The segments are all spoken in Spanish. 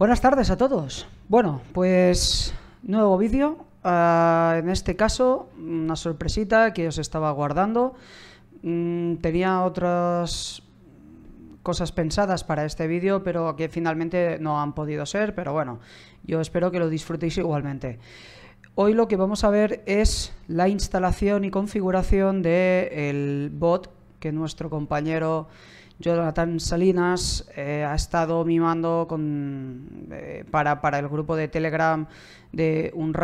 Buenas tardes a todos. Bueno, pues nuevo vídeo. Ah, en este caso, una sorpresita que os estaba guardando. Mm, tenía otras cosas pensadas para este vídeo, pero que finalmente no han podido ser. Pero bueno, yo espero que lo disfrutéis igualmente. Hoy lo que vamos a ver es la instalación y configuración del bot que nuestro compañero Jonathan Salinas eh, ha estado mimando eh, para, el grupo de Telegram de un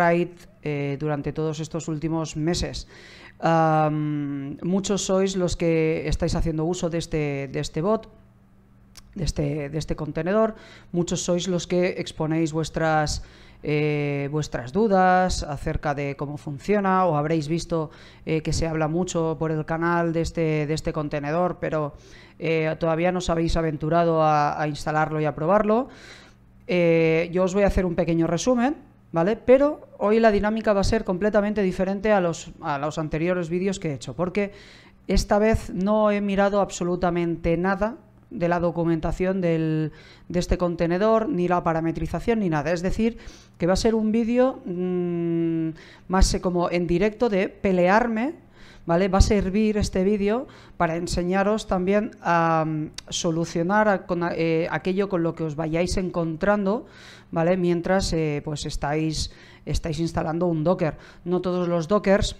eh, durante todos estos últimos meses. muchos sois los que estáis haciendo uso de este, de este bot, de este, este contenedor. Muchos sois los que exponéis vuestras eh, vuestras dudas acerca de cómo funciona o habréis visto eh, que se habla mucho por el canal de este, de este contenedor, pero eh, todavía no os habéis aventurado a, instalarlo y a probarlo. yo os voy a hacer un pequeño resumen, ¿vale? Pero hoy la dinámica va a ser completamente diferente a los, a los anteriores vídeos que he hecho, porque esta vez no he mirado absolutamente nada de la documentación del, de este contenedor, ni la parametrización, ni nada. Es decir, que va a ser un vídeo mm, más eh, como en directo de pelearme, ¿vale? Va a servir este vídeo para enseñaros también a mm, solucionar con, eh, aquello con lo que os vayáis encontrando, ¿vale? Mientras eh, pues estáis, estáis instalando un Docker. No todos los Dockers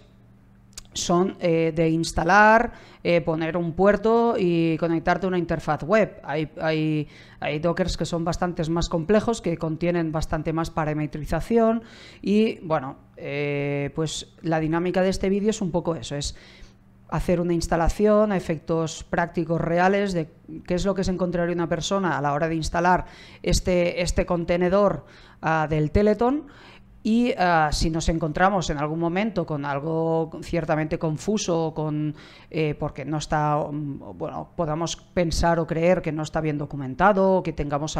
son eh, de instalar, eh, poner un puerto y conectarte a una interfaz web. Hay, hay, hay dockers que son bastante más complejos, que contienen bastante más parametrización y, bueno, eh, pues la dinámica de este vídeo es un poco eso, es hacer una instalación a efectos prácticos reales de qué es lo que se encontraría una persona a la hora de instalar este, este contenedor ah, del Teleton y ah, si nos encontramos en algún momento con algo ciertamente confuso, con, eh, porque no está, mm, bueno, podamos pensar o creer que no está bien documentado, que tengamos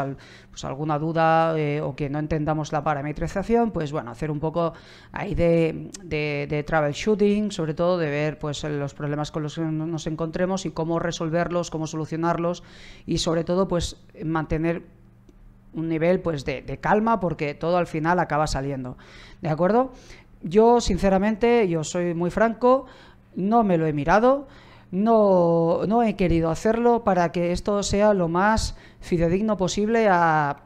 pues, alguna duda eh, o que no entendamos la parametrización, pues bueno, hacer un poco ahí de, de, de troubleshooting, sobre todo de ver pues, los problemas con los que nos encontremos y cómo resolverlos, cómo solucionarlos y sobre todo pues mantener un nivel pues de, de calma porque todo al final acaba saliendo. ¿De acuerdo? Yo, sinceramente, yo soy muy franco, no me lo he mirado, no, no he querido hacerlo para que esto sea lo más fidedigno posible a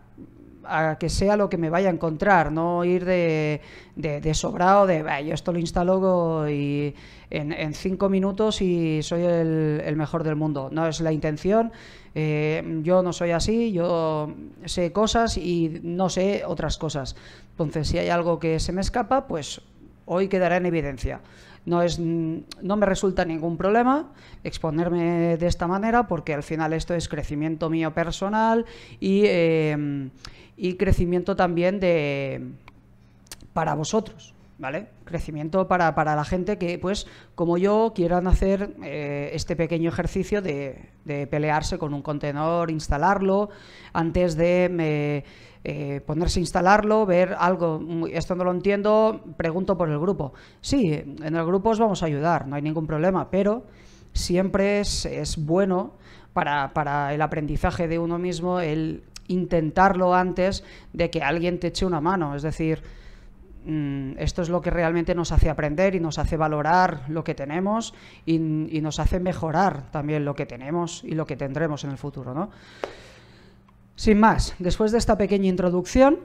a, que sea lo que me vaya a encontrar, no ir de, de, sobrado, de yo esto lo instalo y en, cinco minutos y soy el, mejor del mundo. No es la intención, eh, yo no soy así, yo sé cosas y no sé otras cosas. Entonces, si hay algo que se me escapa, pues hoy quedará en evidencia. No, es, no me resulta ningún problema exponerme de esta manera porque al final esto es crecimiento mío personal y, em, crecimiento también de, para vosotros. ¿Vale? Crecimiento para, la gente que, pues, como yo, quieran hacer eh, este pequeño ejercicio de, pelearse con un contenedor, instalarlo, antes de... Eh, ponerse a instalarlo, ver algo, mm, esto no lo entiendo, pregunto por el grupo. Sí, en el grupo os vamos a ayudar, no hay ningún problema, pero siempre es, bueno para, el aprendizaje de uno mismo el intentarlo antes de que alguien te eche una mano, es decir, mm, esto es lo que realmente nos hace aprender y nos hace valorar lo que tenemos y, y, nos hace mejorar también lo que tenemos y lo que tendremos en el futuro, ¿no? Sin más, después de esta pequeña introducción,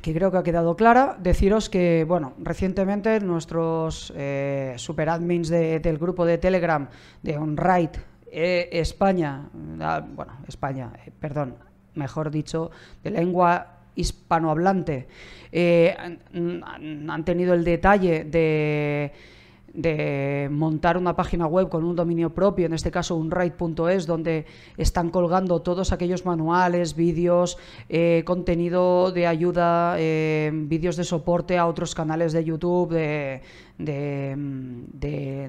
que creo que ha quedado clara, deciros que, bueno, recientemente nuestros eh, superadmins del grupo de Telegram de OnRight eh, España, ah, bueno, España, eh, perdón, mejor dicho, de lengua hispanohablante, han tenido el detalle de de montar una página web con un dominio propio, en este caso un donde están colgando todos aquellos manuales, vídeos, eh, contenido de ayuda, eh, vídeos de soporte a otros canales de YouTube, de, de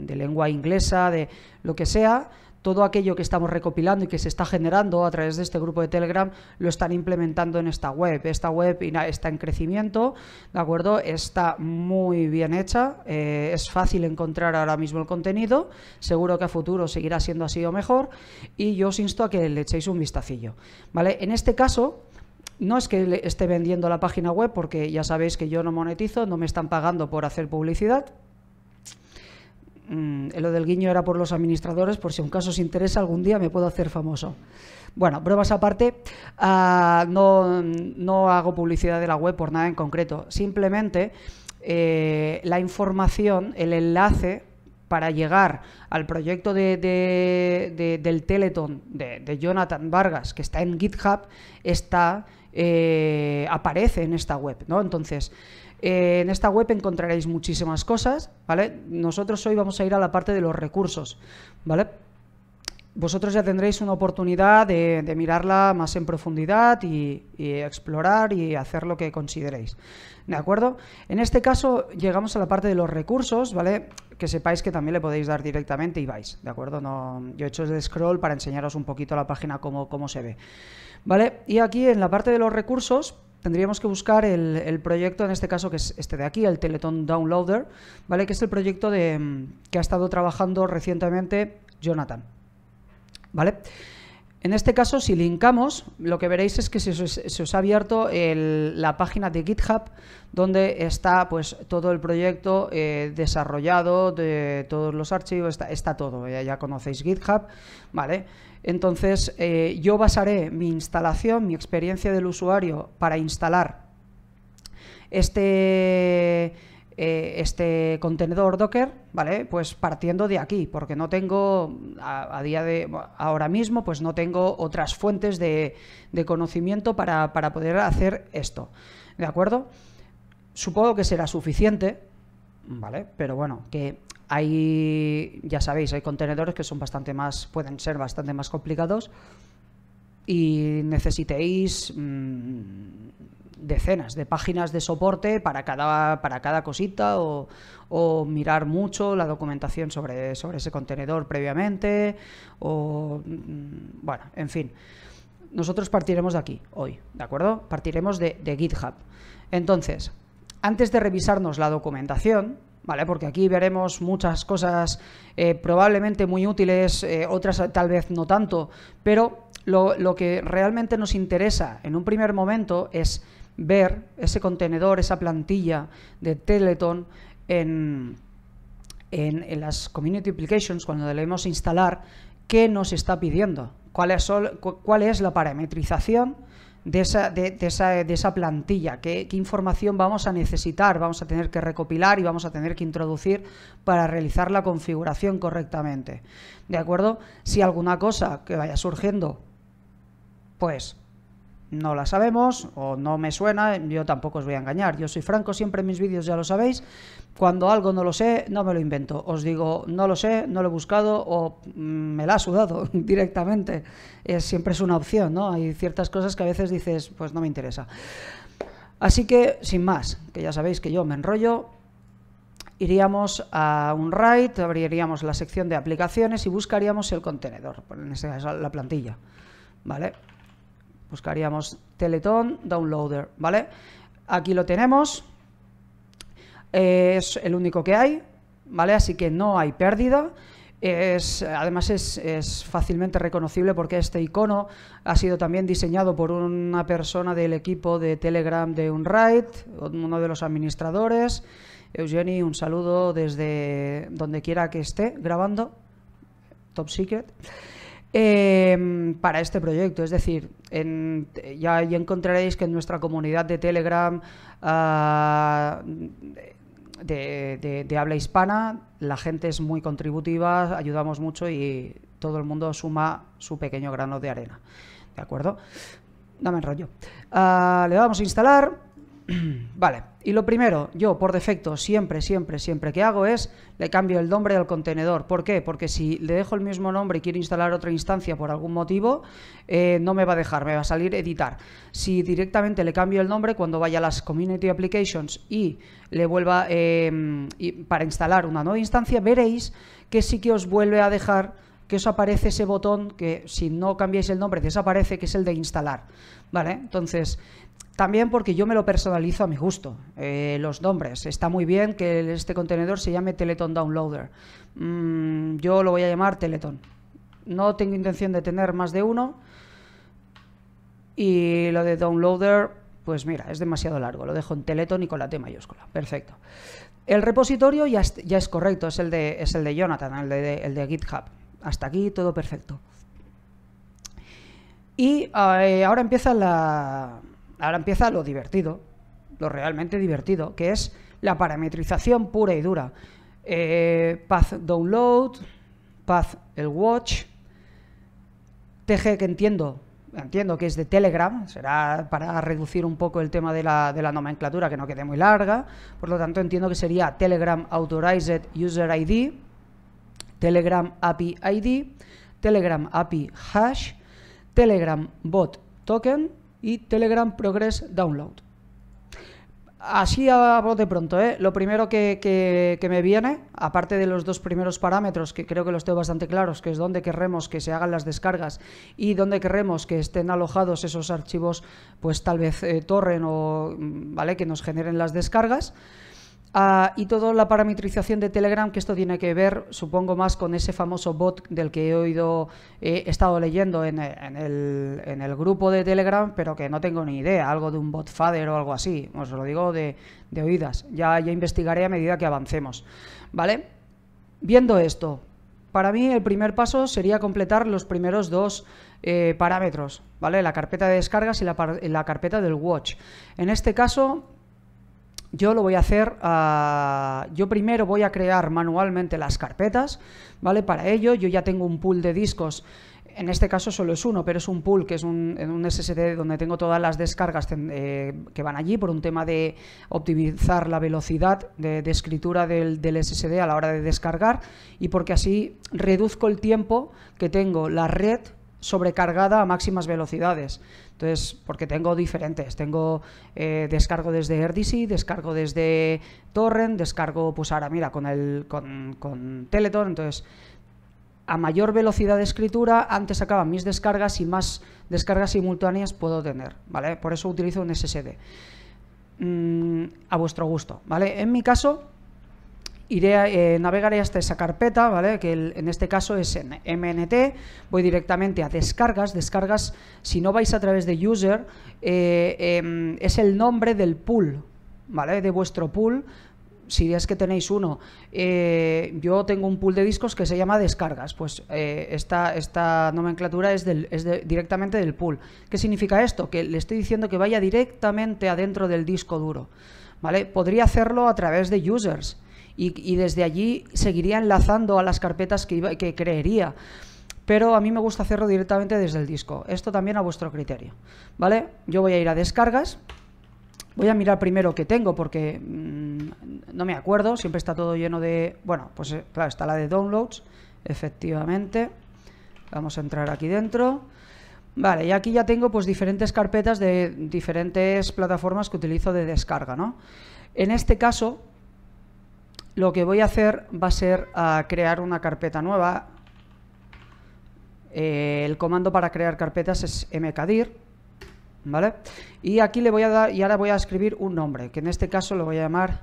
mm, lengua inglesa, de lo que sea todo aquello que estamos recopilando y que se está generando a través de este grupo de Telegram lo están implementando en esta web. Esta web está en crecimiento, ¿de acuerdo? Está muy bien hecha, eh, es fácil encontrar ahora mismo el contenido, seguro que a futuro seguirá siendo así o mejor, y yo os insto a que le echéis un vistacillo, ¿vale? En este caso, no es que esté vendiendo la página web, porque ya sabéis que yo no monetizo, no me están pagando por hacer publicidad, Mm, eh, lo del guiño era por los administradores, por si un caso os interesa, algún día me puedo hacer famoso. Bueno, pruebas aparte, ah, no, hago publicidad de la web por nada en concreto. Simplemente eh, la información, el enlace para llegar al proyecto de, del Teleton de, Jonathan Vargas, que está en GitHub, está, eh, aparece en esta web. ¿no? Entonces, eh, en esta web encontraréis muchísimas cosas, ¿vale? Nosotros hoy vamos a ir a la parte de los recursos, ¿vale? Vosotros ya tendréis una oportunidad de, mirarla más en profundidad y, explorar y hacer lo que consideréis. ¿De acuerdo? En este caso llegamos a la parte de los recursos, ¿vale? Que sepáis que también le podéis dar directamente y vais, ¿de acuerdo? No, yo he hecho el scroll para enseñaros un poquito la página cómo, cómo se ve. ¿Vale? Y aquí en la parte de los recursos tendríamos que buscar el, proyecto, en este caso que es este de aquí, el Teleton Downloader, ¿vale? que es el proyecto de, mm, que ha estado trabajando recientemente Jonathan. ¿vale? En este caso, si linkamos, lo que veréis es que se os, ha abierto la página de GitHub, donde está pues todo el proyecto eh, desarrollado, de todos los archivos, está, todo, ya, conocéis GitHub, ¿vale? Entonces, eh, yo basaré mi instalación, mi experiencia del usuario para instalar este eh, este contenedor Docker, ¿vale? Pues partiendo de aquí, porque no tengo a, día de ahora mismo, pues no tengo otras fuentes de, conocimiento para, poder hacer esto. ¿De acuerdo? Supongo que será suficiente, ¿vale? Pero bueno, que hay, ya sabéis, hay contenedores que son bastante más, pueden ser bastante más complicados y necesitéis mm, decenas de páginas de soporte para cada, para cada cosita o, mirar mucho la documentación sobre, sobre ese contenedor previamente o, mm, bueno, en fin. Nosotros partiremos de aquí hoy, ¿de acuerdo? Partiremos de, GitHub. Entonces, antes de revisarnos la documentación, ¿vale? Porque aquí veremos muchas cosas eh, probablemente muy útiles, eh, otras tal vez no tanto, pero lo, lo, que realmente nos interesa en un primer momento es ver ese contenedor, esa plantilla de Teleton en, en, las Community Applications, cuando debemos instalar, qué nos está pidiendo, cuál es, cuál es la parametrización de esa, de, esa, de esa, plantilla, qué información vamos a necesitar, vamos a tener que recopilar y vamos a tener que introducir para realizar la configuración correctamente. ¿De acuerdo? Si alguna cosa que vaya surgiendo, pues no la sabemos o no me suena, yo tampoco os voy a engañar. Yo soy franco siempre en mis vídeos, ya lo sabéis. Cuando algo no lo sé, no me lo invento. Os digo, no lo sé, no lo he buscado o mm, me la ha sudado directamente. siempre es una opción, ¿no? Hay ciertas cosas que a veces dices, pues no me interesa. Así que, sin más, que ya sabéis que yo me enrollo, iríamos a un RAID, abriríamos la sección de aplicaciones y buscaríamos el contenedor, en esa la plantilla, ¿vale? Buscaríamos Teletón Downloader, ¿vale? Aquí lo tenemos. Es el único que hay, ¿vale? Así que no hay pérdida. Es, además es, es, fácilmente reconocible porque este icono ha sido también diseñado por una persona del equipo de Telegram de Unright, uno de los administradores. Eugeni, un saludo desde donde quiera que esté grabando. Top Secret. Em, para este proyecto. Es decir, ya, encontraréis que en nuestra comunidad de Telegram ah, de, habla hispana, la gente es muy contributiva, ayudamos mucho y todo el mundo suma su pequeño grano de arena. ¿De acuerdo? Dame rollo. Ah, le vamos a instalar. vale, y lo primero, yo por defecto, siempre, siempre, siempre que hago es le cambio el nombre del contenedor. ¿Por qué? Porque si le dejo el mismo nombre y quiero instalar otra instancia por algún motivo, eh, no me va a dejar, me va a salir editar. Si directamente le cambio el nombre, cuando vaya a las Community Applications y le vuelva eh, para instalar una nueva instancia, veréis que sí que os vuelve a dejar que os aparece ese botón que si no cambiáis el nombre desaparece, que es el de instalar. ¿Vale? Entonces, también porque yo me lo personalizo a mi gusto, eh, los nombres. Está muy bien que este contenedor se llame Teleton Downloader. Mm, yo lo voy a llamar Teleton. No tengo intención de tener más de uno. Y lo de Downloader, pues mira, es demasiado largo. Lo dejo en Teleton y con la T mayúscula. Perfecto. El repositorio ya es, ya es correcto, es el, de, es el de Jonathan, el de, el de GitHub. Hasta aquí todo perfecto. Y eh, ahora empieza la, ahora empieza lo divertido, lo realmente divertido, que es la parametrización pura y dura. Eh, path download, path el watch, TG que entiendo, entiendo que es de Telegram, será para reducir un poco el tema de la, de la nomenclatura que no quede muy larga, por lo tanto entiendo que sería Telegram Authorized User ID, Telegram API ID, Telegram API Hash, Telegram Bot Token, y Telegram Progress Download. Así a de pronto, ¿eh? lo primero que, me viene, aparte de los dos primeros parámetros, que creo que los tengo bastante claros, que es dónde queremos que se hagan las descargas y dónde queremos que estén alojados esos archivos, pues tal vez eh, torren o mm, ¿vale? que nos generen las descargas. Ah, y toda la parametrización de Telegram, que esto tiene que ver, supongo, más con ese famoso bot del que he oído, eh, he estado leyendo en, el, grupo de Telegram, pero que no tengo ni idea, algo de un bot fader o algo así, os lo digo de, oídas, ya, ya investigaré a medida que avancemos, ¿vale? Viendo esto, para mí el primer paso sería completar los primeros dos eh, parámetros, ¿vale? La carpeta de descargas y la carpeta del watch. En este caso, yo lo voy a hacer, ah, yo primero voy a crear manualmente las carpetas, ¿vale? Para ello yo ya tengo un pool de discos, en este caso solo es uno, pero es un pool que es un, SSD donde tengo todas las descargas eh, que van allí por un tema de optimizar la velocidad de, escritura del, SSD a la hora de descargar y porque así reduzco el tiempo que tengo la red sobrecargada a máximas velocidades. Entonces, porque tengo diferentes, tengo eh, descargo desde RDC, descargo desde Torrent, descargo pues ahora mira con el con, con Teleton, entonces a mayor velocidad de escritura, antes acaban mis descargas y más descargas simultáneas puedo tener, ¿vale? Por eso utilizo un SSD. Mm, a vuestro gusto, ¿vale? En mi caso, iré, eh, navegaré hasta esa carpeta, ¿vale? que en este caso es en MNT, voy directamente a descargas, descargas, si no vais a través de user, eh, em, es el nombre del pool, ¿vale? de vuestro pool, si es que tenéis uno, eh, yo tengo un pool de discos que se llama descargas, pues esta, nomenclatura es, del, es directamente del pool. ¿Qué significa esto? Que le estoy diciendo que vaya directamente adentro del disco duro. ¿vale? Podría hacerlo a través de users, y, desde allí seguiría enlazando a las carpetas que, que creería pero a mí me gusta hacerlo directamente desde el disco. Esto también a vuestro criterio, ¿vale? Yo voy a ir a descargas, voy a mirar primero qué tengo porque mm, no me acuerdo, siempre está todo lleno de... Bueno, pues eh, claro, está la de downloads, efectivamente. Vamos a entrar aquí dentro. Vale, y aquí ya tengo pues diferentes carpetas de diferentes plataformas que utilizo de descarga, ¿no? En este caso, lo que voy a hacer va a ser a ah, crear una carpeta nueva. Eh, el comando para crear carpetas es mkdir, ¿vale? Y aquí le voy a dar, y ahora voy a escribir un nombre, que en este caso lo voy a llamar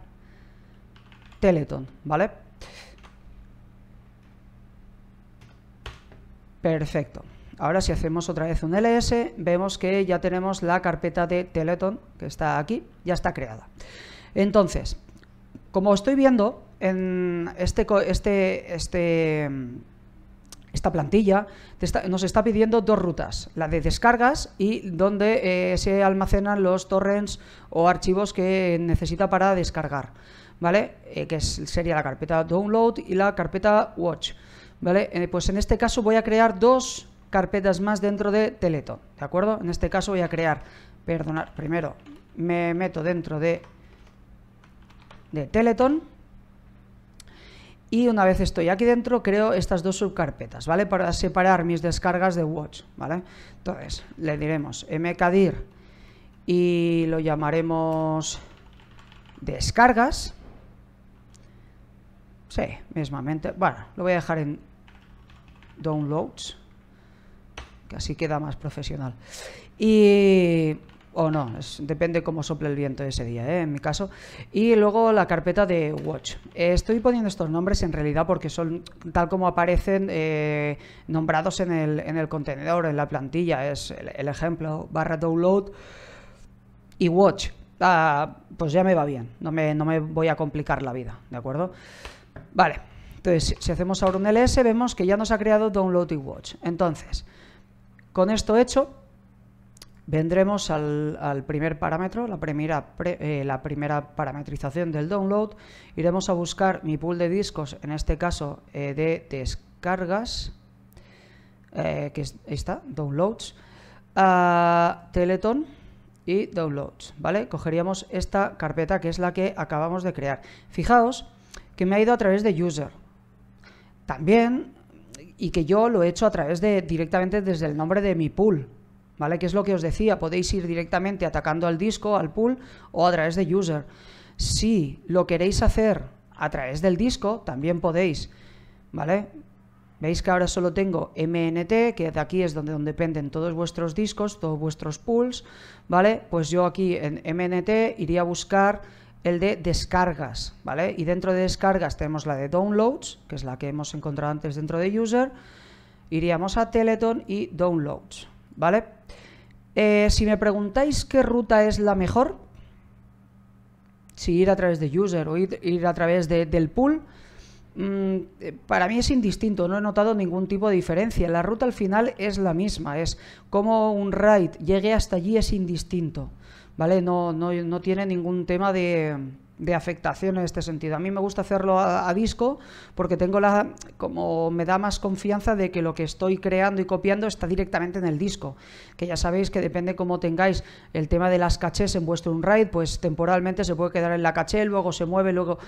Teleton, ¿vale? Perfecto. Ahora si hacemos otra vez un ls, vemos que ya tenemos la carpeta de Teleton, que está aquí, ya está creada. Entonces, como estoy viendo en este este, este, esta plantilla nos está pidiendo dos rutas, la de descargas y donde eh, se almacenan los torrents o archivos que necesita para descargar, ¿vale? Eh, que sería la carpeta download y la carpeta watch, ¿vale? Eh, pues en este caso voy a crear dos carpetas más dentro de Teleton, ¿de acuerdo? En este caso voy a crear, perdonar, primero me meto dentro de de Teleton. Y una vez estoy aquí dentro, creo estas dos subcarpetas, ¿vale? Para separar mis descargas de Watch, ¿vale? Entonces, le diremos mkdir y lo llamaremos descargas. Sí, mismamente. Bueno, lo voy a dejar en downloads, que así queda más profesional. Y o no, depende cómo sople el viento ese día, ¿eh? en mi caso. Y luego la carpeta de Watch. estoy poniendo estos nombres en realidad porque son tal como aparecen eh, nombrados en el, en el, contenedor, en la plantilla, es el, ejemplo, barra download y Watch. Ah, pues ya me va bien, no me, no me voy a complicar la vida, ¿de acuerdo? Vale, entonces si hacemos ahora un ls vemos que ya nos ha creado download y watch. Entonces, con esto hecho, Vendremos al, primer parámetro, eh, la primera, parametrización del download. Iremos a buscar mi pool de discos, en este caso eh, de descargas, eh, que ahí está, downloads, a Teleton y downloads, ¿vale? Cogeríamos esta carpeta que es la que acabamos de crear. Fijaos que me ha ido a través de user. También, y que yo lo he hecho a través de directamente desde el nombre de mi pool, ¿vale? Que es lo que os decía, podéis ir directamente atacando al disco, al pool o a través de user. Si lo queréis hacer a través del disco, también podéis, ¿vale? Veis que ahora solo tengo MNT, que de aquí es donde, donde dependen todos vuestros discos, todos vuestros pools, ¿vale? Pues yo aquí en MNT iría a buscar el de descargas, ¿vale? Y dentro de descargas tenemos la de downloads, que es la que hemos encontrado antes dentro de user, iríamos a Teleton y downloads, ¿vale? Eh, si me preguntáis qué ruta es la mejor, si ir a través de user o ir, a través del pool, mm, eh, para mí es indistinto, no he notado ningún tipo de diferencia. La ruta al final es la misma, es como un ride llegue hasta allí es indistinto, ¿vale? no, no tiene ningún tema de de afectación en este sentido. A mí me gusta hacerlo a, disco porque tengo la como me da más confianza de que lo que estoy creando y copiando está directamente en el disco, que ya sabéis que depende cómo tengáis el tema de las cachés en vuestro unride, pues temporalmente se puede quedar en la caché, luego se mueve, luego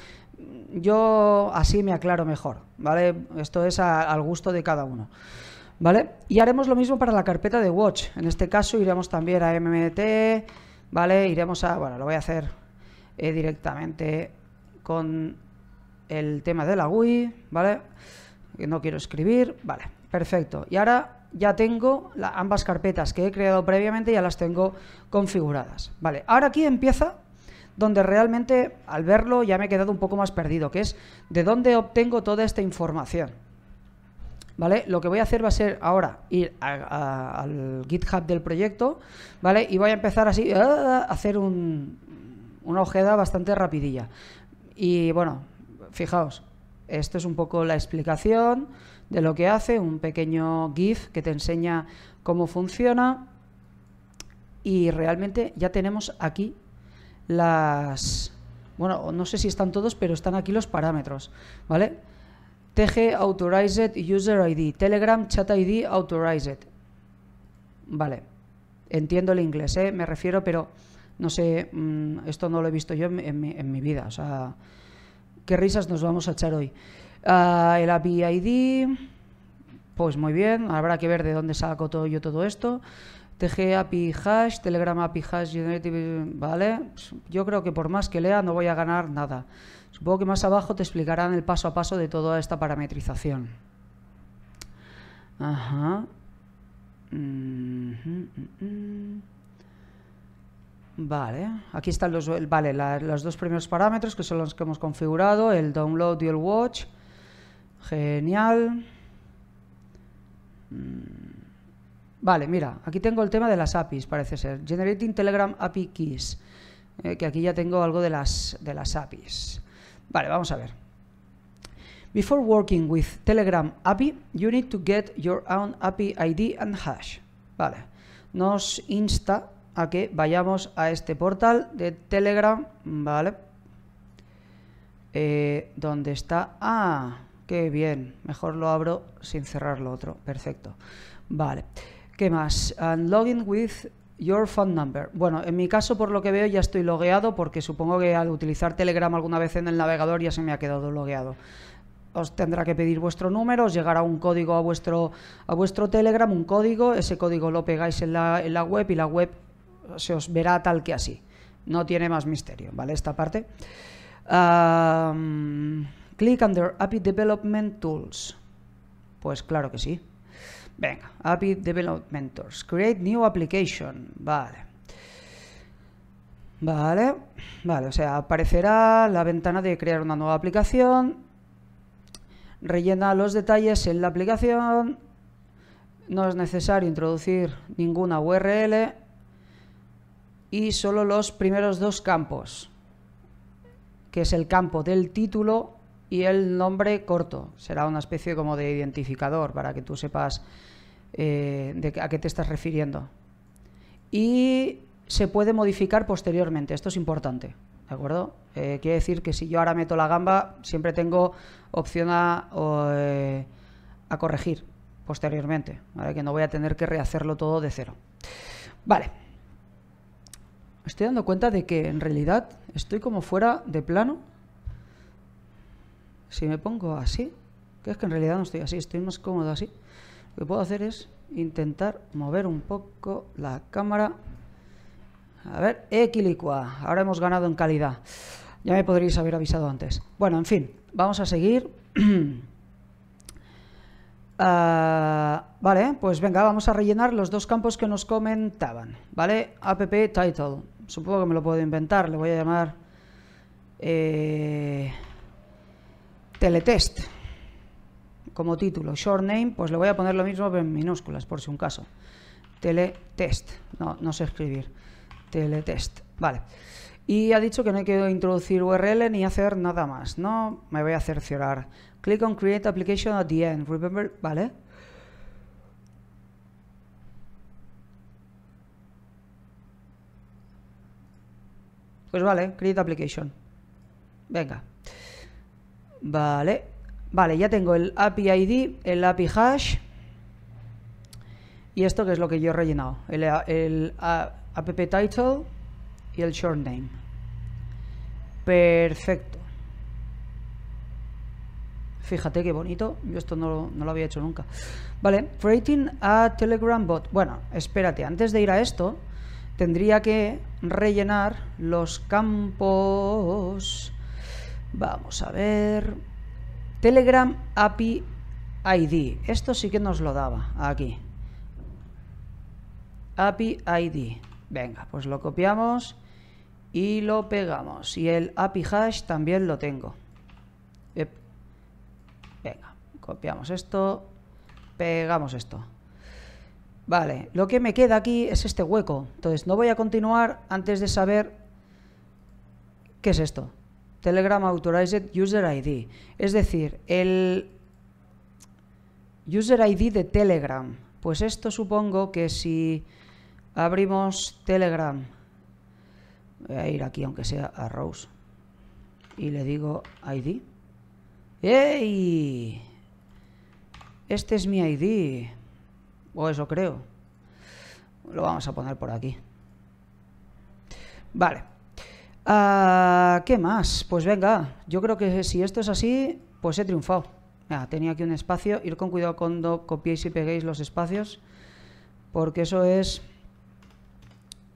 yo así me aclaro mejor, ¿vale? Esto es al gusto de cada uno. ¿Vale? Y haremos lo mismo para la carpeta de Watch. En este caso iremos también a MMT, ¿vale? Iremos a, bueno, lo voy a hacer eh, directamente con el tema de la GUI, ¿vale? que No quiero escribir, vale, perfecto. Y ahora ya tengo ambas carpetas que he creado previamente, ya las tengo configuradas. Vale, ahora aquí empieza donde realmente al verlo ya me he quedado un poco más perdido, que es de dónde obtengo toda esta información. ¿Vale? Lo que voy a hacer va a ser ahora ir al GitHub del proyecto, ¿vale? Y voy a empezar así ah, a hacer un, una ojeda bastante rapidilla. Y bueno, fijaos, esto es un poco la explicación de lo que hace, un pequeño GIF que te enseña cómo funciona. Y realmente ya tenemos aquí las... Bueno, no sé si están todos, pero están aquí los parámetros, ¿vale? TG Authorized User ID, Telegram Chat ID Authorized. Vale, entiendo el inglés, ¿eh? me refiero, pero no sé, mm, esto no lo he visto yo en, mi, vida. O sea, qué risas nos vamos a echar hoy. Ah, el API ID, pues muy bien, habrá que ver de dónde saco todo yo todo esto. TG API hash, Telegram API hash, ¿vale? Pues yo creo que por más que lea no voy a ganar nada. Supongo que más abajo te explicarán el paso a paso de toda esta parametrización. Ajá. Mm-hmm, mm-hmm. Vale, aquí están los, vale, los dos primeros parámetros que son los que hemos configurado, el download y el watch. Genial. Mm. Vale, mira, aquí tengo el tema de las APIs, parece ser. Generating Telegram API Keys, eh, que aquí ya tengo algo de de las APIs. Vale, vamos a ver. Before working with Telegram API, you need to get your own API ID and hash. Vale, nos insta a que vayamos a este portal de Telegram, ¿vale? Eh, ¿Dónde está? Ah, qué bien. Mejor lo abro sin cerrar lo otro. Perfecto. Vale. ¿Qué más? And login with your phone number. Bueno, en mi caso, por lo que veo, ya estoy logueado porque supongo que al utilizar Telegram alguna vez en el navegador ya se me ha quedado logueado os tendrá que pedir vuestro número, os llegará un código a vuestro, a vuestro Telegram, un código, ese código lo pegáis en la web y la web se os verá tal que así. No tiene más misterio, ¿vale? Esta parte. click under API Development Tools. Pues claro que sí. Venga, API Development Tools. Create New Application. Vale. Vale, vale, o sea, aparecerá la ventana de crear una nueva aplicación, rellena los detalles en la aplicación, no es necesario introducir ninguna URL, y solo los primeros dos campos, que es el campo del título y el nombre corto. Será una especie como de identificador para que tú sepas eh, de a qué te estás refiriendo. Y se puede modificar posteriormente, esto es importante. ¿De acuerdo? Eh, quiere decir que si yo ahora meto la gamba, siempre tengo opción a, eh, a corregir posteriormente, que no voy a tener que rehacerlo todo de cero. Vale estoy dando cuenta de que en realidad estoy como fuera de plano. Si me pongo así, que es que en realidad no estoy así, estoy más cómodo así. Lo que puedo hacer es intentar mover un poco la cámara. A ver, equilicua. Ahora hemos ganado en calidad. Ya me podríais haber avisado antes. Bueno, en fin, vamos a seguir. Ah, vale, pues venga, vamos a rellenar los dos campos que nos comentaban, ¿vale? App title supongo que me lo puedo inventar, le voy a llamar eh, teletest como título. Short name, pues le voy a poner lo mismo en minúsculas, por si un caso. Teletest, no, no sé escribir. Teletest, vale. Y ha dicho que no hay que introducir URL ni hacer nada más, ¿no? Me voy a cerciorar. Click on Create Application at the end, remember, ¿vale? Pues vale, create application. Venga. Vale. Vale, ya tengo el API ID, el API hash. Y esto que es lo que yo he rellenado. El, app title y el short name. Perfecto. Fíjate qué bonito. Yo esto no, no, lo había hecho nunca. Vale, creating a Telegram bot. Bueno, espérate, antes de ir a esto, tendría que rellenar los campos. Vamos a ver. Telegram API ID. Esto sí que nos lo daba aquí. API ID. Venga, pues lo copiamos y lo pegamos. Y el API hash también lo tengo. Venga, copiamos esto, pegamos esto. Vale, lo que me queda aquí es este hueco. Entonces, no voy a continuar antes de saber qué es esto. Telegram Authorized User ID. Es decir, el User ID de Telegram. Pues esto supongo que si abrimos Telegram, voy a ir aquí aunque sea a Rose, y le digo ID. ¡Ey! Este es mi ID o eso creo. Lo vamos a poner por aquí. Vale. Ah, ¿Qué más? Pues venga, yo creo que si esto es así, pues he triunfado. tenía aquí un espacio, ir con cuidado cuando copiéis y peguéis los espacios, porque eso es,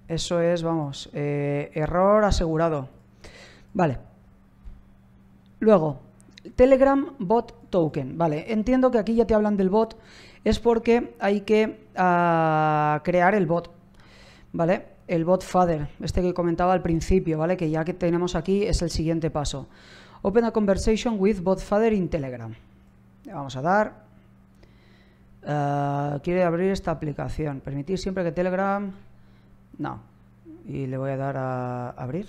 eso es, vamos, eh, error asegurado. Vale. Luego, Telegram Bot Token. Vale, entiendo que aquí ya te hablan del bot es porque hay que ah, crear el bot, ¿vale? El bot father, este que comentaba al principio, ¿vale? Que ya que tenemos aquí es el siguiente paso. Open a conversation with bot father in Telegram. Le vamos a dar. Ah, quiere abrir esta aplicación. Permitir siempre que Telegram... No. Y le voy a dar a abrir.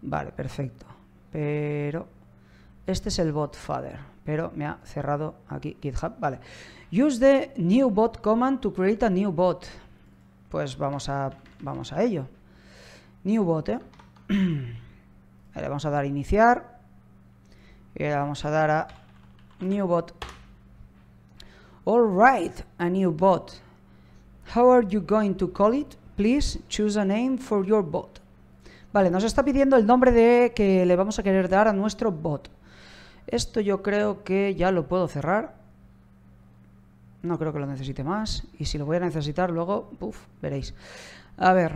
Vale, perfecto. Pero este es el bot father, pero me ha cerrado aquí GitHub. Vale. Use the new bot command to create a new bot. Pues vamos a, vamos a ello. New bot, ¿eh? vamos a dar a iniciar. Y le vamos a dar a new bot. Alright, a new bot. How are you going to call it? Please choose a name for your bot. Vale, nos está pidiendo el nombre de que le vamos a querer dar a nuestro bot. Esto yo creo que ya lo puedo cerrar. No creo que lo necesite más. Y si lo voy a necesitar luego, veréis. A ver.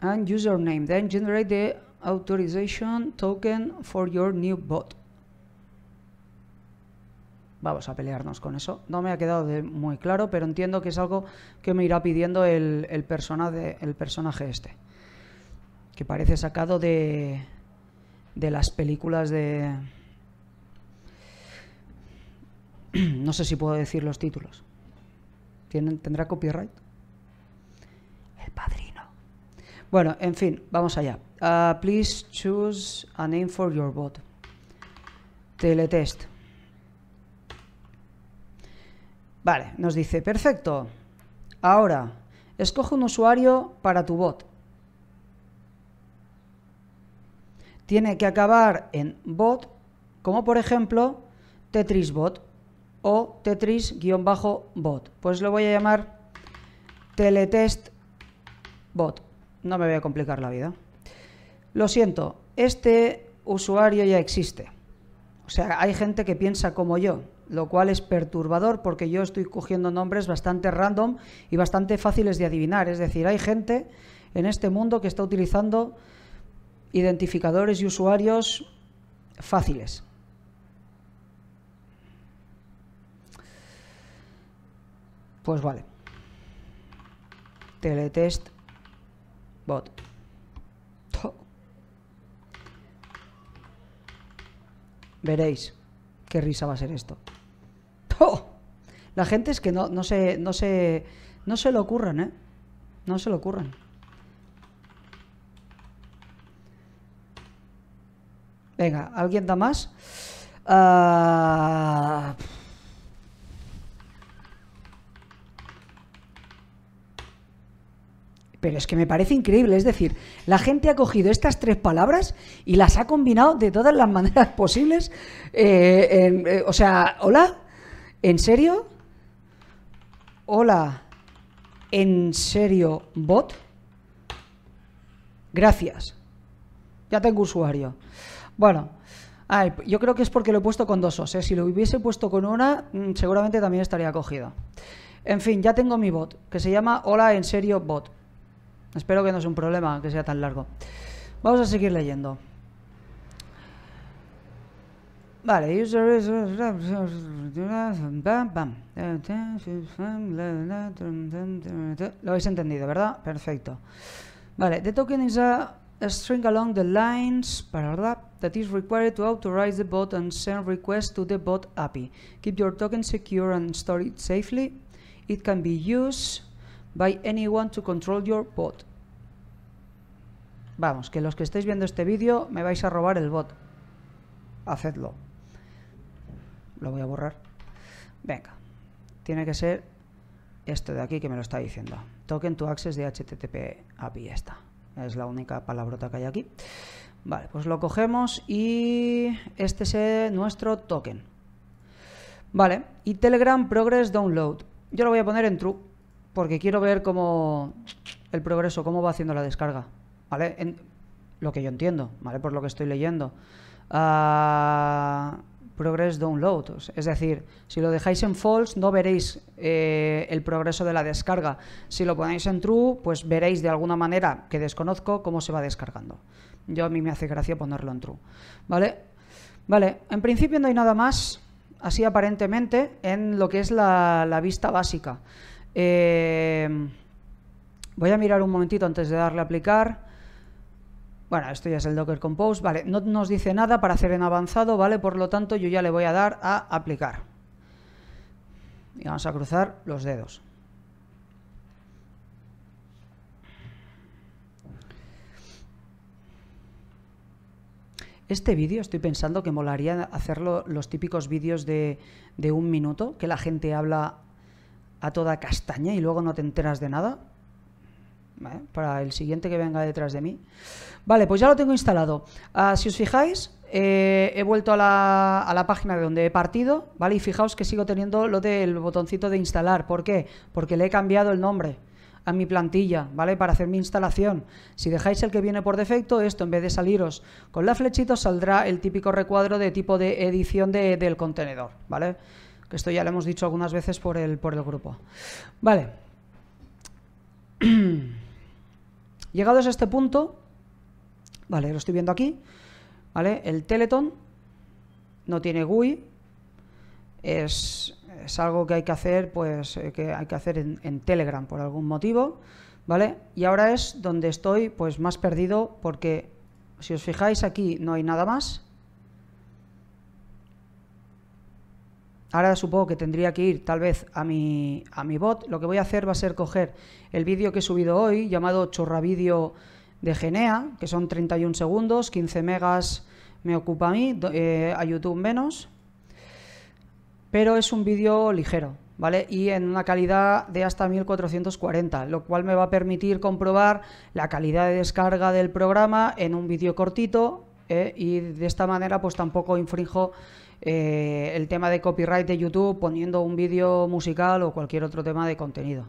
And username. Then generate the authorization token for your new bot. Vamos a pelearnos con eso. No me ha quedado muy claro, pero entiendo que es algo que me irá pidiendo el, el personaje este. Que parece sacado de, de las películas de... No sé si puedo decir los títulos. ¿Tienen, ¿Tendrá copyright? El padrino. Bueno, en fin, vamos allá. Uh, please choose a name for your bot. Teletest. Vale, nos dice, perfecto. Ahora, escoge un usuario para tu bot. tiene que acabar en bot, como por ejemplo Tetrisbot o Tetris-bot. Pues lo voy a llamar TeletestBot. No me voy a complicar la vida. Lo siento, este usuario ya existe. O sea, hay gente que piensa como yo, lo cual es perturbador porque yo estoy cogiendo nombres bastante random y bastante fáciles de adivinar. Es decir, hay gente en este mundo que está utilizando identificadores y usuarios fáciles. Pues vale. Teletest bot. Veréis qué risa va a ser esto. La gente es que no, no, se, no, se, no se lo ocurran, ¿eh? No se lo ocurran. Venga, ¿alguien da más? Ah. Pero es que me parece increíble, es decir, la gente ha cogido estas tres palabras y las ha combinado de todas las maneras posibles. Eh, eh, o sea, hola, ¿en serio? Hola, ¿en serio, bot? Gracias. Ya tengo usuario. Bueno, ay, yo creo que es porque lo he puesto con dos os. ¿eh? Si lo hubiese puesto con una, mm, seguramente también estaría cogido. En fin, ya tengo mi bot, que se llama Hola en serio bot. Espero que no sea un problema que sea tan largo. Vamos a seguir leyendo. Vale, Lo habéis entendido, ¿verdad? Perfecto. Vale, de token is string along the lines para that is required to authorize the bot and send requests to the bot API. Keep your token secure and store it safely. It can be used by anyone to control your bot. Vamos, que los que estáis viendo este vídeo me vais a robar el bot. Hacedlo. Lo voy a borrar. Venga. Tiene que ser esto de aquí que me lo está diciendo. Token to access de HTTP API. esta es la única palabrota que hay aquí. Vale, pues lo cogemos y este es eh, nuestro token. Vale, y Telegram Progress Download. Yo lo voy a poner en true porque quiero ver cómo el progreso, cómo va haciendo la descarga. Vale, en lo que yo entiendo, ¿vale? Por lo que estoy leyendo. Ah progress download. Es decir, si lo dejáis en false no veréis eh, el progreso de la descarga. Si lo ponéis en true, pues veréis de alguna manera que desconozco cómo se va descargando. Yo a mí me hace gracia ponerlo en true. ¿Vale? Vale, en principio no hay nada más, así aparentemente, en lo que es la, vista básica. Eh, voy a mirar un momentito antes de darle a aplicar. Bueno, esto ya es el Docker Compose, vale, no nos dice nada para hacer en avanzado, vale, por lo tanto yo ya le voy a dar a aplicar. Y vamos a cruzar los dedos. Este vídeo estoy pensando que molaría hacerlo los típicos vídeos de, de un minuto, que la gente habla a toda castaña y luego no te enteras de nada para el siguiente que venga detrás de mí. Vale, pues ya lo tengo instalado. Ah, si os fijáis, eh, he vuelto a la, página de donde he partido, ¿vale? Y fijaos que sigo teniendo lo del botoncito de instalar. ¿Por qué? Porque le he cambiado el nombre a mi plantilla, ¿vale? Para hacer mi instalación. Si dejáis el que viene por defecto, esto en vez de saliros con la flechita, saldrá el típico recuadro de tipo de edición del contenedor, ¿vale? Que esto ya lo hemos dicho algunas veces por el, por el grupo. Vale. Llegados a este punto, vale, lo estoy viendo aquí, ¿vale? El Teleton no tiene GUI, es, es algo que hay que hacer, pues, eh, que hay que hacer en, Telegram por algún motivo, ¿vale? Y ahora es donde estoy, pues, más perdido porque, si os fijáis, aquí no hay nada más, Ahora supongo que tendría que ir tal vez a mi, a mi bot. Lo que voy a hacer va a ser coger el vídeo que he subido hoy, llamado Chorra de Genea, que son 31 segundos, 15 megas me ocupa a mí, eh, a YouTube menos. Pero es un vídeo ligero, ¿vale? Y en una calidad de hasta 1440, lo cual me va a permitir comprobar la calidad de descarga del programa en un vídeo cortito ¿eh? y de esta manera pues tampoco infringo. Eh, el tema de copyright de YouTube poniendo un vídeo musical o cualquier otro tema de contenido.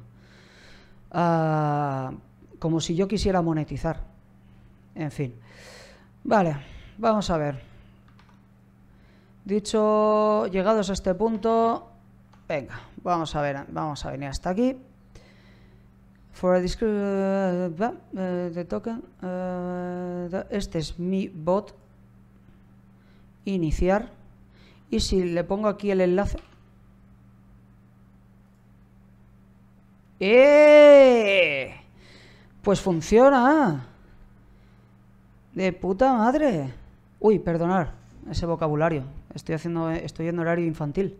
Ah, como si yo quisiera monetizar. En fin. Vale, vamos a ver. Dicho, llegados a este punto, venga, vamos a ver, vamos a venir hasta aquí. For a the eh, token, eh, este es mi bot. Iniciar. Y si le pongo aquí el enlace... ¡Eh! Pues funciona. De puta madre. Uy, perdonar ese vocabulario. Estoy haciendo estoy en horario infantil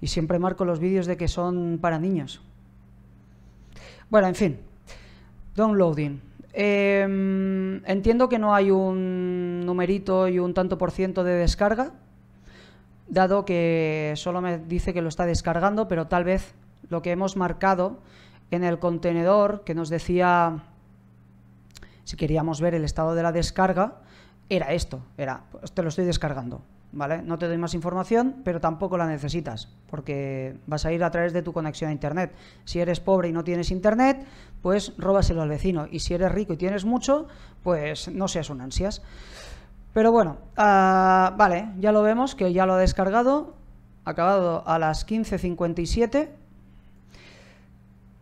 y siempre marco los vídeos de que son para niños. Bueno, en fin. Downloading. Em, entiendo que no hay un numerito y un tanto por ciento de descarga, dado que solo me dice que lo está descargando, pero tal vez lo que hemos marcado en el contenedor que nos decía si queríamos ver el estado de la descarga, era esto, era, pues, te lo estoy descargando, ¿vale? No te doy más información, pero tampoco la necesitas, porque vas a ir a través de tu conexión a Internet. Si eres pobre y no tienes Internet, pues róbaselo al vecino, y si eres rico y tienes mucho, pues no seas un ansias. Pero bueno, ah, vale, ya lo vemos, que ya lo ha descargado. Acabado a las 15.57.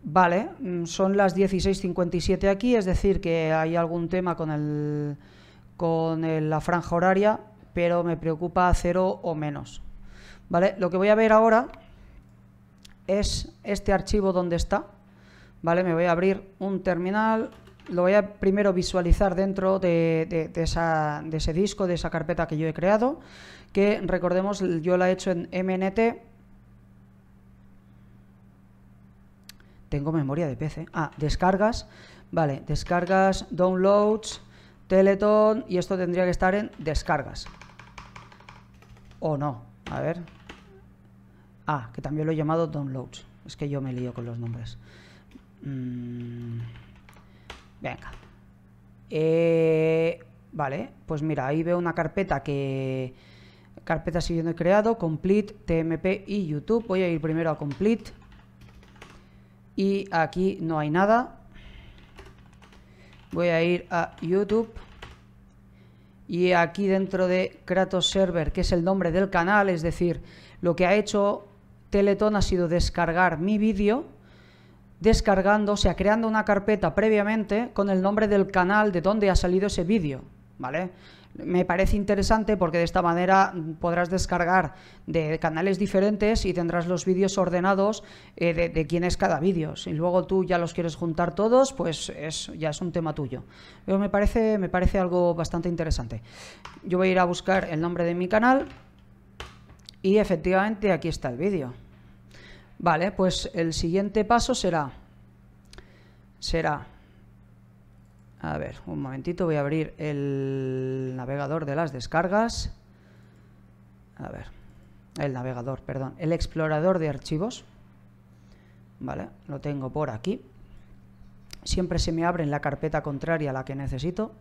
Vale, mm, son las 16.57 aquí, es decir, que hay algún tema con, el, con la franja horaria, pero me preocupa cero o menos. Vale, lo que voy a ver ahora es este archivo donde está. Vale, me voy a abrir un terminal lo voy a primero visualizar dentro de, ese disco, de esa carpeta que yo he creado, que recordemos, yo la he hecho en MNT. Tengo memoria de PC. Ah, descargas. Vale, descargas, downloads, teletón y esto tendría que estar en descargas. O no, a ver. Ah, que también lo he llamado downloads. Es que yo me lío con los nombres. Mm. Venga. Eh, vale, pues mira, ahí veo una carpeta que... Carpeta siguiendo he creado, complete, tmp y YouTube. Voy a ir primero a complete. Y aquí no hay nada. Voy a ir a YouTube. Y aquí dentro de Kratos Server, que es el nombre del canal, es decir, lo que ha hecho Teleton ha sido descargar mi vídeo descargando, o sea, creando una carpeta previamente con el nombre del canal de donde ha salido ese vídeo, ¿vale? Me parece interesante porque de esta manera podrás descargar de canales diferentes y tendrás los vídeos ordenados eh, de, quién es cada vídeo. Si luego tú ya los quieres juntar todos, pues ya es un tema tuyo. Pero me parece, me parece algo bastante interesante. Yo voy a ir a buscar el nombre de mi canal y efectivamente aquí está el vídeo. Vale, pues el siguiente paso será... Será... A ver, un momentito, voy a abrir el navegador de las descargas. A ver, el navegador, perdón, el explorador de archivos. Vale, lo tengo por aquí. Siempre se me abre en la carpeta contraria a la que necesito.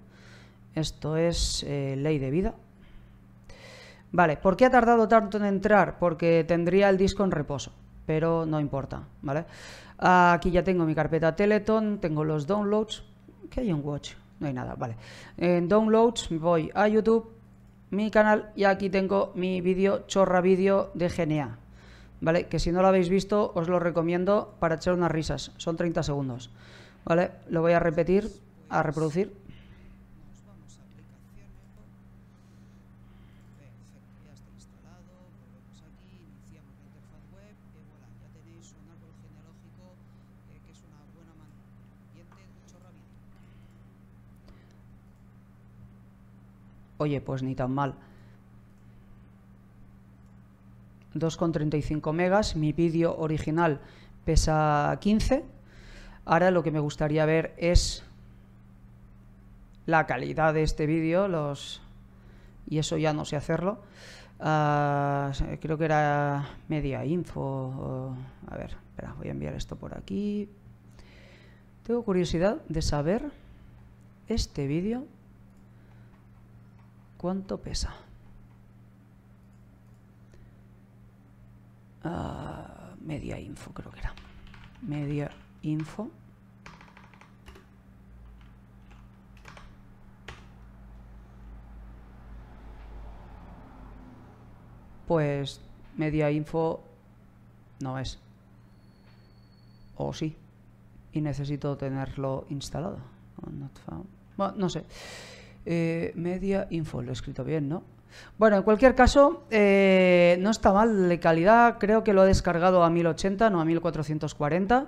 Esto es eh, ley de vida. Vale, ¿por qué ha tardado tanto en entrar? Porque tendría el disco en reposo pero no importa, ¿vale? Aquí ya tengo mi carpeta Teleton, tengo los downloads. ¿Qué hay en Watch? No hay nada, vale. En downloads voy a YouTube, mi canal, y aquí tengo mi vídeo, chorra vídeo de GNA, ¿vale? Que si no lo habéis visto, os lo recomiendo para echar unas risas. Son 30 segundos, ¿vale? Lo voy a repetir, a reproducir. Oye, pues ni tan mal. 2,35 megas, mi vídeo original pesa 15. Ahora lo que me gustaría ver es la calidad de este vídeo, los... y eso ya no sé hacerlo. Ah, creo que era media info. a ver, espera, voy a enviar esto por aquí. Tengo curiosidad de saber este vídeo ¿Cuánto pesa? Ah, media info creo que era. Media info. Pues media info no es. O sí. Y necesito tenerlo instalado. Bueno, no sé. Eh, media Info, lo he escrito bien, ¿no? Bueno, en cualquier caso, eh, no está mal de calidad, creo que lo he descargado a 1080, no a 1440,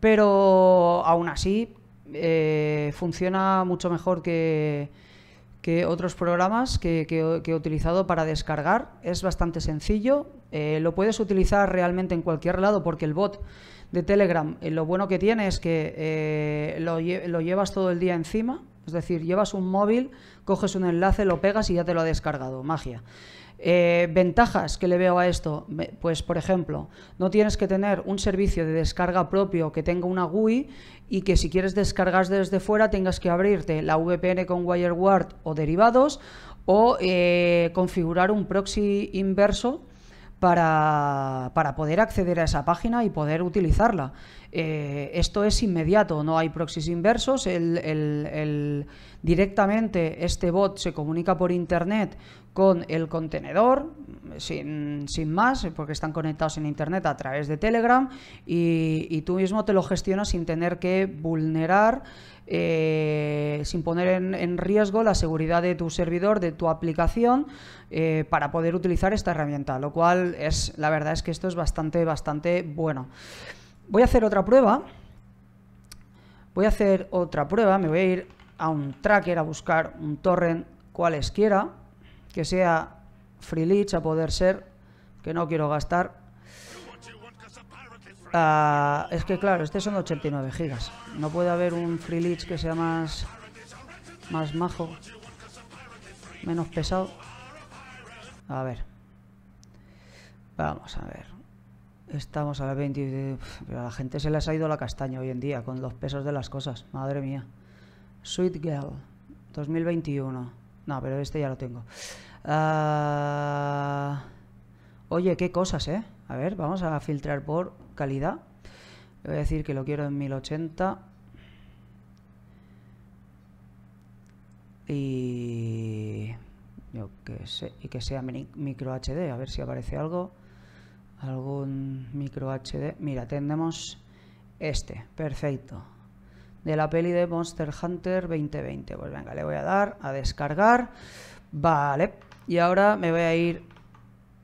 pero aún así eh, funciona mucho mejor que, otros programas que, he utilizado para descargar. Es bastante sencillo, lo puedes utilizar realmente en cualquier lado porque el bot de Telegram, lo bueno que tiene es que lo llevas todo el día encima, es decir, llevas un móvil, coges un enlace, lo pegas y ya te lo ha descargado. Magia. Eh, ventajas que le veo a esto, pues por ejemplo, no tienes que tener un servicio de descarga propio que tenga una GUI y que si quieres descargar desde fuera tengas que abrirte la VPN con WireGuard o derivados o eh, configurar un proxy inverso para, poder acceder a esa página y poder utilizarla. Eh, esto es inmediato, no hay proxies inversos, el, directamente este bot se comunica por Internet con el contenedor, sin, más, porque están conectados en Internet a través de Telegram y tú mismo te lo gestionas sin tener que vulnerar eh, sin poner en, riesgo la seguridad de tu servidor, de tu aplicación, eh, para poder utilizar esta herramienta, lo cual es, la verdad es que esto es bastante, bastante bueno. Voy a hacer otra prueba. Voy a hacer otra prueba, me voy a ir a un tracker a buscar un torrent cualesquiera, que sea FreeLeech a poder ser, que no quiero gastar Ah, es que claro, este son 89 gigas. No puede haber un leech que sea más, más majo, menos pesado. A ver. Vamos a ver. Estamos a la 20. Pero a la gente se les ha ido la castaña hoy en día con los pesos de las cosas. Madre mía. Sweet Girl 2021. No, pero este ya lo tengo. Ah, oye, qué cosas, ¿eh? A ver, vamos a filtrar por calidad. Le voy a decir que lo quiero en 1080. Y yo que sé, y que sea micro HD, a ver si aparece algo. Algún micro HD. Mira, tenemos este, perfecto. De la peli de Monster Hunter 2020. Pues venga, le voy a dar a descargar. Vale. Y ahora me voy a ir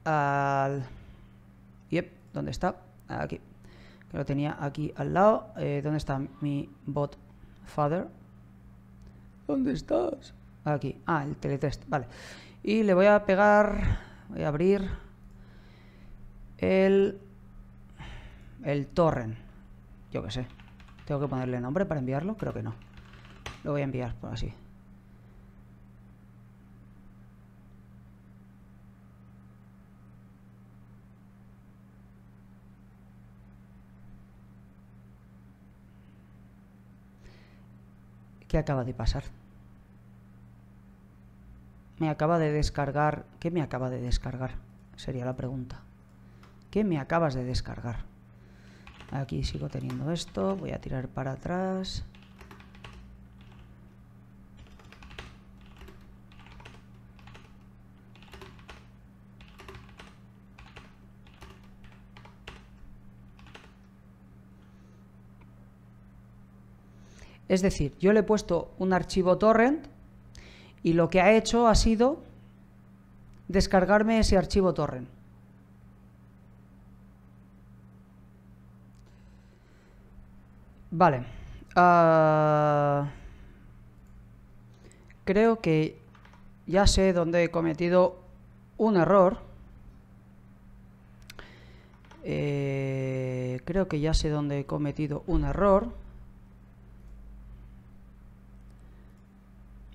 al... Yep, ¿dónde está? Ah, aquí. Que lo tenía aquí al lado. Eh, ¿Dónde está mi bot father? ¿Dónde estás? Aquí. Ah, el teletest. Vale. Y le voy a pegar. Voy a abrir. El. El torrent. Yo qué sé. ¿Tengo que ponerle nombre para enviarlo? Creo que no. Lo voy a enviar por así. ¿Qué acaba de pasar? Me acaba de descargar... ¿Qué me acaba de descargar? Sería la pregunta. ¿Qué me acabas de descargar? Aquí sigo teniendo esto. Voy a tirar para atrás. Es decir, yo le he puesto un archivo torrent y lo que ha hecho ha sido descargarme ese archivo torrent. Vale. Ah, creo que ya sé dónde he cometido un error. Eh, creo que ya sé dónde he cometido un error.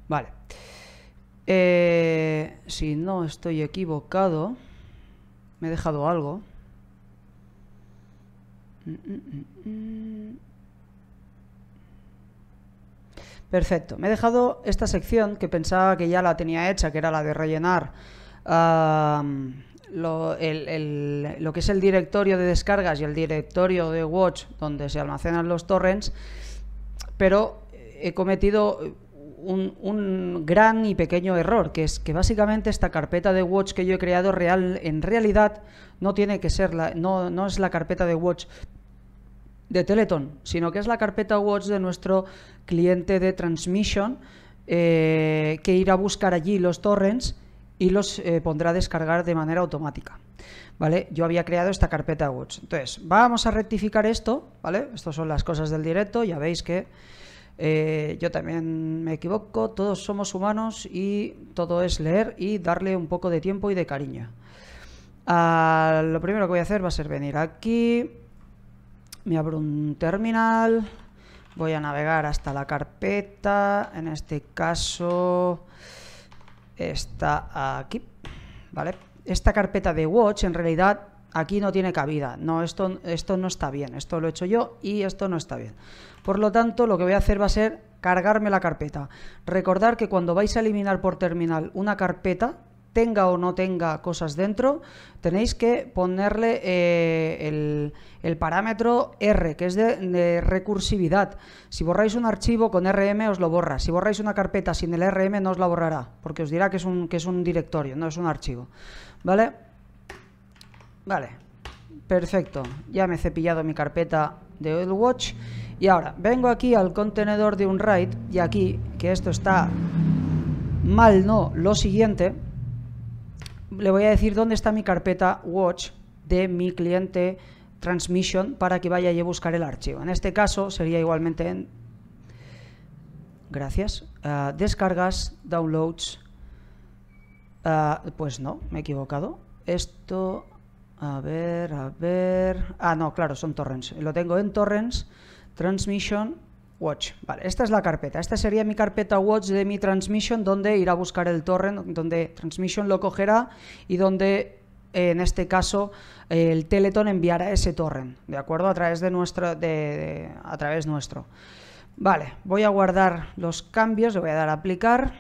Vale. Eh, si no estoy equivocado, me he dejado algo. Mm, mm, mm, Perfecto. Me he dejado esta sección que pensaba que ya la tenía hecha, que era la de rellenar lo, lo que es el directorio de descargas y el directorio de watch donde se almacenan los torrents, pero he cometido un, gran y pequeño error, que es que básicamente esta carpeta de Watch que yo he creado real, en realidad no tiene que ser la, no, no es la carpeta de Watch de Teleton, sino que es la carpeta Watch de nuestro cliente de Transmission, eh, que irá a buscar allí los torrents y los eh, pondrá a descargar de manera automática. ¿Vale? Yo había creado esta carpeta Watch. Entonces, vamos a rectificar esto, ¿vale? Estas son las cosas del directo, ya veis que eh, yo también me equivoco, todos somos humanos y todo es leer y darle un poco de tiempo y de cariño. Ah, lo primero que voy a hacer va a ser venir aquí, me abro un terminal, voy a navegar hasta la carpeta, en este caso está aquí, ¿vale? Esta carpeta de Watch en realidad aquí no tiene cabida, no, esto, esto no está bien, esto lo he hecho yo y esto no está bien. Por lo tanto, lo que voy a hacer va a ser cargarme la carpeta. Recordar que cuando vais a eliminar por terminal una carpeta, tenga o no tenga cosas dentro, tenéis que ponerle eh, el, parámetro R, que es de, recursividad. Si borráis un archivo con RM os lo borra. Si borráis una carpeta sin el RM no os la borrará, porque os dirá que es un, que es un directorio, no es un archivo. ¿Vale? Vale, perfecto. Ya me he cepillado mi carpeta de Oil Watch. Y ahora, vengo aquí al contenedor de un RAID y aquí, que esto está mal, no, lo siguiente, le voy a decir dónde está mi carpeta watch de mi cliente transmission para que vaya a buscar el archivo. En este caso sería igualmente en... Gracias. Ah, descargas, downloads... Ah, pues no, me he equivocado. Esto a ver, a ver. Ah, no, claro, son torrents. Lo tengo en torrents, transmission, watch. Vale, esta es la carpeta. Esta sería mi carpeta watch de mi transmission, donde irá a buscar el torrent, donde transmission lo cogerá y donde en este caso el Teleton enviará ese torrent, ¿de acuerdo? A través de nuestro. a través nuestro. Vale, voy a guardar los cambios, le voy a dar a aplicar.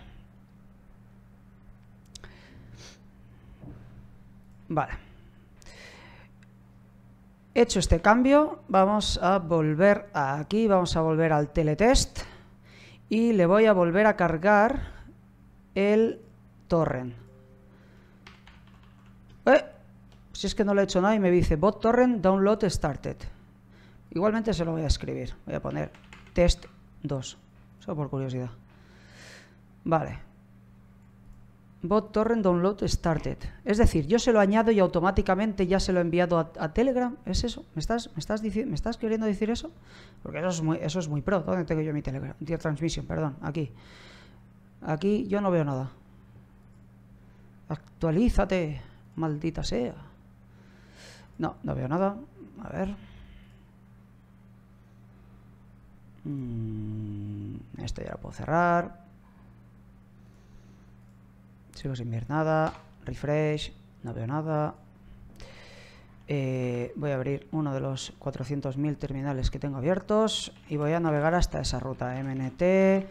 Vale. Hecho este cambio, vamos a volver aquí, vamos a volver al teletest y le voy a volver a cargar el torrent. Eh, si es que no le he hecho nada y me dice bot torrent download started. Igualmente se lo voy a escribir. Voy a poner test 2, solo por curiosidad. Vale. Bot Torrent Download Started. Es decir, yo se lo añado y automáticamente ya se lo he enviado a, Telegram. ¿Es eso? ¿Me estás, me, estás ¿Me estás queriendo decir eso? Porque eso es muy, eso es muy pro. ¿Dónde tengo yo mi Telegram? perdón, aquí. Aquí yo no veo nada. Actualízate, maldita sea. No, no veo nada. A ver. Mm, esto ya lo puedo cerrar. Sigo sin ver nada. Refresh. No veo nada. Eh, voy a abrir uno de los 400.000 terminales que tengo abiertos y voy a navegar hasta esa ruta. MNT,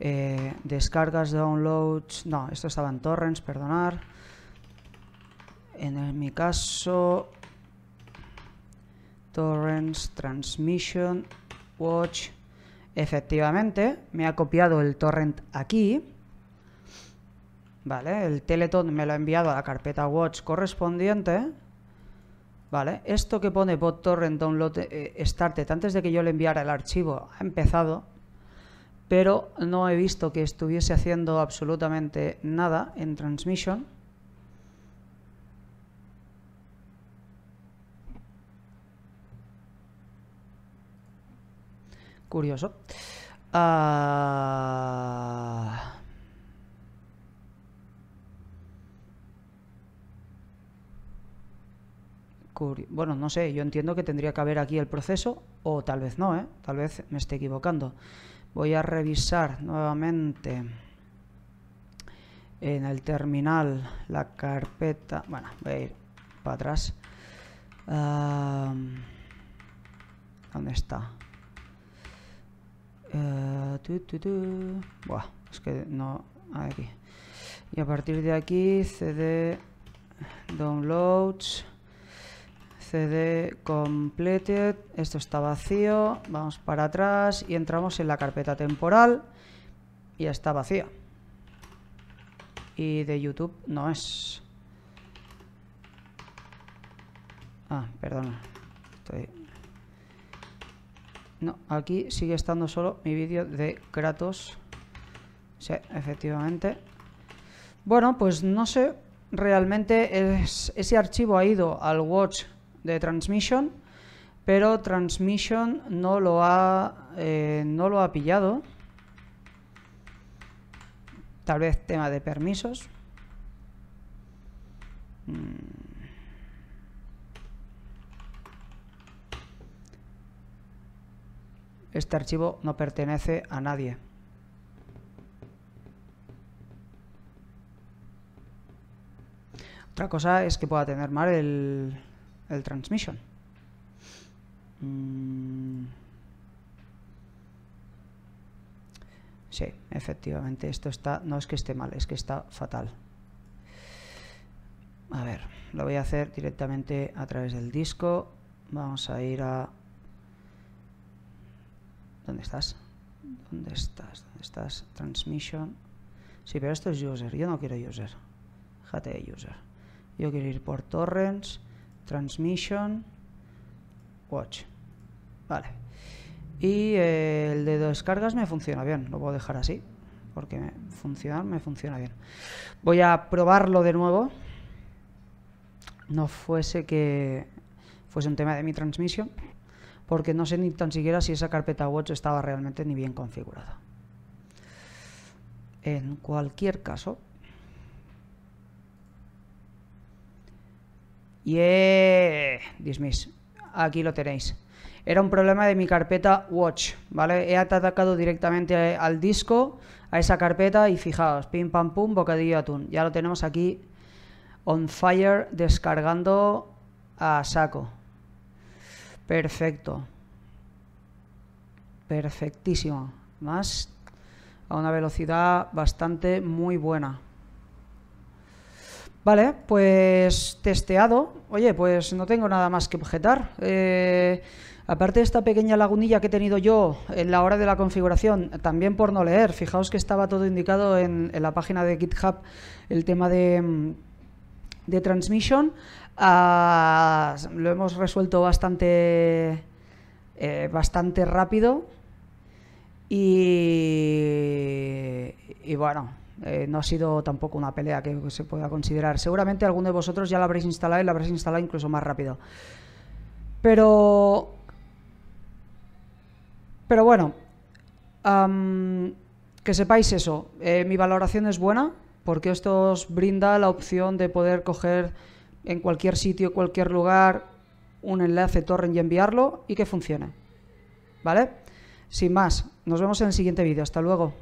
eh, descargas, downloads... No, esto estaba en torrents, perdonar. En, en mi caso... Torrents, transmission, watch... Efectivamente, me ha copiado el torrent aquí ¿vale? El Teletón me lo ha enviado a la carpeta Watch correspondiente, ¿vale? Esto que pone bot torrent download eh, start antes de que yo le enviara el archivo ha empezado, pero no he visto que estuviese haciendo absolutamente nada en transmission. Curioso. Ah, Bueno, no sé, yo entiendo que tendría que haber aquí el proceso, o tal vez no, ¿eh? tal vez me esté equivocando. Voy a revisar nuevamente en el terminal la carpeta. Bueno, voy a ir para atrás. Ah, ¿Dónde está? Eh, es que no. Aquí. Y a partir de aquí, CD Downloads. CD completed, esto está vacío, vamos para atrás y entramos en la carpeta temporal y está vacío Y de YouTube no es. Ah, perdona. No, aquí sigue estando solo mi vídeo de Kratos. Sí, efectivamente. Bueno, pues no sé, realmente ese archivo ha ido al watch de Transmission, pero Transmission no lo ha, eh, no lo ha pillado. Tal vez tema de permisos. Mm. Este archivo no pertenece a nadie. Otra cosa es que pueda tener mal el, el transmission. Mm. Sí, efectivamente, esto está, no es que esté mal, es que está fatal. A ver, lo voy a hacer directamente a través del disco. Vamos a ir a... ¿Dónde estás? ¿Dónde estás? ¿Dónde estás? Transmission. Sí, pero esto es user. Yo no quiero user. Déjate user. Yo quiero ir por torrents. Transmission Watch. Vale. Y eh, el de descargas me funciona bien. Lo puedo dejar así. Porque me funciona bien. Voy a probarlo de nuevo. No fuese que fuese un tema de mi transmisión. Porque no sé ni tan siquiera si esa carpeta watch estaba realmente ni bien configurada. En cualquier caso, Yeah, dismiss. Aquí lo tenéis. Era un problema de mi carpeta watch, ¿vale? He atacado directamente al disco, a esa carpeta y fijaos, pim pam pum, bocadillo atún. Ya lo tenemos aquí on fire descargando a saco. Perfecto. Perfectísimo. Más a una velocidad bastante muy buena. Vale, pues testeado. Oye, pues no tengo nada más que objetar. Eh, aparte de esta pequeña lagunilla que he tenido yo en la hora de la configuración, también por no leer, fijaos que estaba todo indicado en, la página de GitHub el tema de, de transmission. Ah, lo hemos resuelto bastante, eh, bastante rápido. Y, y bueno, eh, no ha sido tampoco una pelea que se pueda considerar. Seguramente alguno de vosotros ya la habréis instalado y la habréis instalado incluso más rápido. Pero. Pero bueno. que sepáis eso. Eh, mi valoración es buena porque esto os brinda la opción de poder coger en cualquier sitio, cualquier lugar, un enlace torrent y enviarlo y que funcione. ¿Vale? Sin más, nos vemos en el siguiente vídeo. Hasta luego.